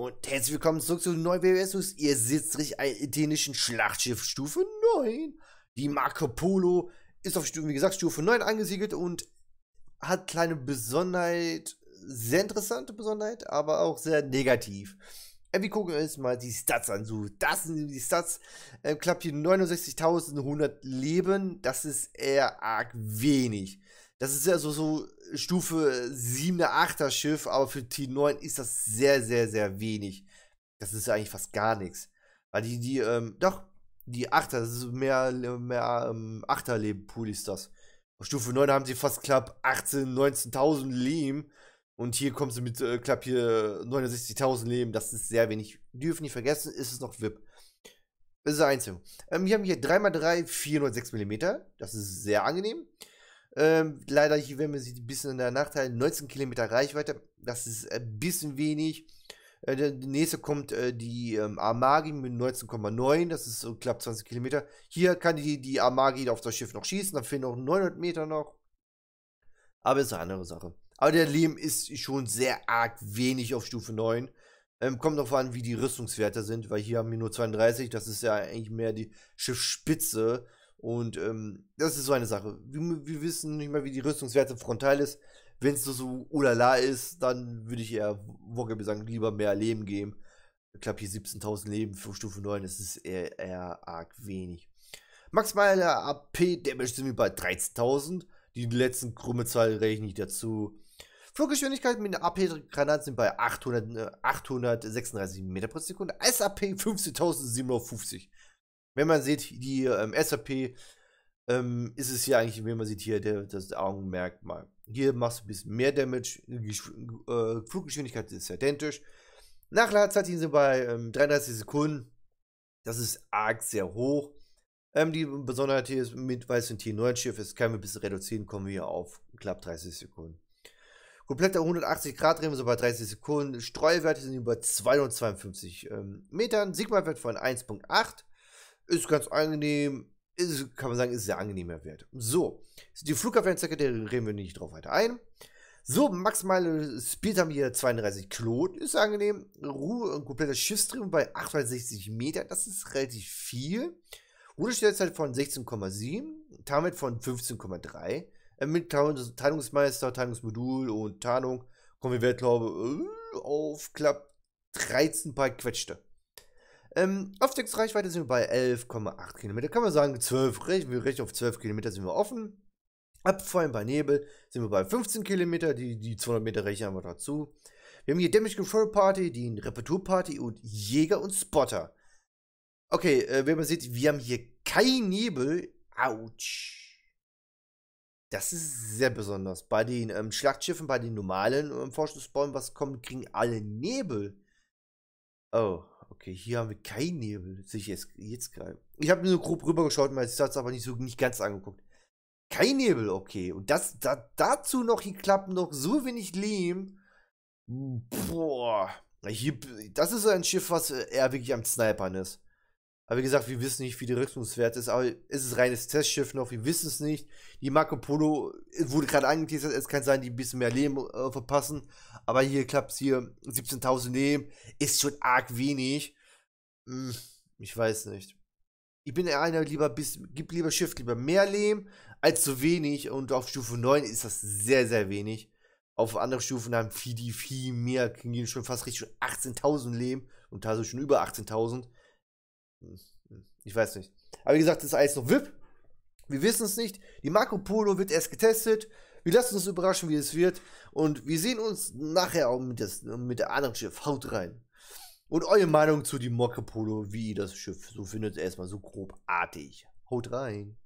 Und herzlich willkommen zurück zu Neu BBS Ihr sitzt richtig ein italienischen Schlachtschiff Stufe 9. Die Marco Polo ist auf, wie gesagt, Stufe 9 angesiedelt und hat kleine Besonderheit, sehr interessante Besonderheit, aber auch sehr negativ. Äh, wir gucken uns mal die Stats an. So, das sind die Stats. Äh, klappt hier 69.100 Leben. Das ist eher arg wenig. Das ist ja so, so äh, Stufe 7er, äh, 8er Schiff, aber für T9 ist das sehr, sehr, sehr wenig. Das ist eigentlich fast gar nichts. Weil die, die, ähm, doch, die 8er, das ist mehr, mehr ähm, 8er Leben Pool ist das. Auf Stufe 9 haben sie fast knapp 18, 19.000 Leben. Und hier kommen sie mit äh, knapp hier 69.000 Leben. Das ist sehr wenig. Dürfen nicht vergessen, ist es noch VIP. Das ist eine Einzelung. Ähm, wir haben hier 3x3, 406 mm. Das ist sehr angenehm. Ähm, leider hier werden wir sie ein bisschen in der Nachteil. 19 Kilometer Reichweite, das ist ein bisschen wenig. Äh, der nächste kommt äh, die ähm, Armagi mit 19,9, das ist so knapp 20 Kilometer. Hier kann die, die Armagi auf das Schiff noch schießen, da fehlen noch 900 Meter noch. Aber ist eine andere Sache. Aber der Lehm ist schon sehr arg wenig auf Stufe 9. Ähm, kommt darauf an, wie die Rüstungswerte sind, weil hier haben wir nur 32, das ist ja eigentlich mehr die Schiffsspitze. Und ähm, das ist so eine Sache. Wir, wir, wissen nicht mal, wie die Rüstungswerte frontal ist. Wenn es so, so ulala ist, dann würde ich eher Wargaby sagen, lieber mehr Leben geben. Ich glaube, hier 17.000 Leben für Stufe 9, das ist eher, eher arg wenig. Maximaler AP Damage sind wir bei 13.000. Die letzten krumme Zahl rechne ich dazu. Fluggeschwindigkeit mit einer ap granat sind bei 800, 836 äh, Meter pro Sekunde. SAP 15.750. Wenn man sieht, die ähm, SAP ähm, ist es hier eigentlich, wenn man sieht, hier der, das Augenmerkmal. Hier machst du ein bisschen mehr Damage, äh, Fluggeschwindigkeit ist identisch. Nachladezeit sind sie bei ähm, 33 Sekunden. Das ist arg sehr hoch. Ähm, die Besonderheit hier ist, mit weißem T9-Schiff Das können wir ein bisschen reduzieren, kommen wir hier auf knapp 30 Sekunden. Kompletter 180 Grad drehen wir so bei 30 Sekunden. Streuwerte sind über 252 ähm, Metern. Sigma-Wert von 1.8. Ist ganz angenehm. Ist, kann man sagen, ist sehr angenehmer Wert. So, die Flughafen-Strecke, der reden wir nicht drauf weiter ein. So, maximale Speed haben wir 32 Knoten, ist angenehm. Ruhe und kompletter Schiffstrieb bei 860 Meter, das ist relativ viel. Ruderstellzeit von 16,7, damit von 15,3. Äh, mit Tarnungsmeister, Tarnungsmodul und Tarnung kommen wir, glaube ich, äh, auf knapp 13 paar Quetschte. Ähm, Aufstiegsreichweite sind wir bei 11,8 Kilometer. Kann man sagen, 12, rechnen wir recht auf 12 Kilometer sind wir offen. Abfallen bei Nebel sind wir bei 15 Kilometer, die, die 200 Meter rechnen wir dazu. Wir haben hier Damage Control Party, die Reparatur Party und Jäger und Spotter. Okay, äh, wenn man sieht, wir haben hier kein Nebel. Autsch. Das ist sehr besonders. Bei den ähm, Schlachtschiffen, bei den normalen ähm, Forschungsbäumen, was kommt, kriegen alle Nebel. Oh, Okay, hier haben wir keinen Nebel. Sehe ich jetzt, gerade. Ich habe nur grob rübergeschaut, mein Stats aber nicht so nicht ganz angeguckt. Kein Nebel, okay. Und das, da, dazu noch, hier klappt noch so wenig Lehm. Boah. Hier, das ist so ein Schiff, was äh, eher wirklich am Snipern ist. Aber wie gesagt, wir wissen nicht, wie die Rüstungswerte ist. Aber es ist reines Testschiff noch? Wir wissen es nicht. Die Marco Polo äh, wurde gerade angeteasert. Es kann sein, die ein bisschen mehr Leben äh, verpassen. Aber hier klappt es hier. 17.000 Leben ist schon arg wenig. Hm, ich weiß nicht. Ich bin eher einer, lieber bis, gib lieber Schiff lieber mehr Leben als zu wenig. Und auf Stufe 9 ist das sehr, sehr wenig. Auf anderen Stufen haben viel, die viel mehr. Kriegen schon fast richtig 18.000 Leben. Und teilweise schon über 18.000 ich weiß nicht. Aber wie gesagt, das ist alles noch VIP. Wir wissen es nicht. Die Marco Polo wird erst getestet. Wir lassen uns überraschen, wie es wird. Und wir sehen uns nachher auch mit, das, mit der anderen Schiff. Haut rein. Und eure Meinung zu die Marco Polo, wie ihr das Schiff so findet, erstmal so grobartig. Haut rein.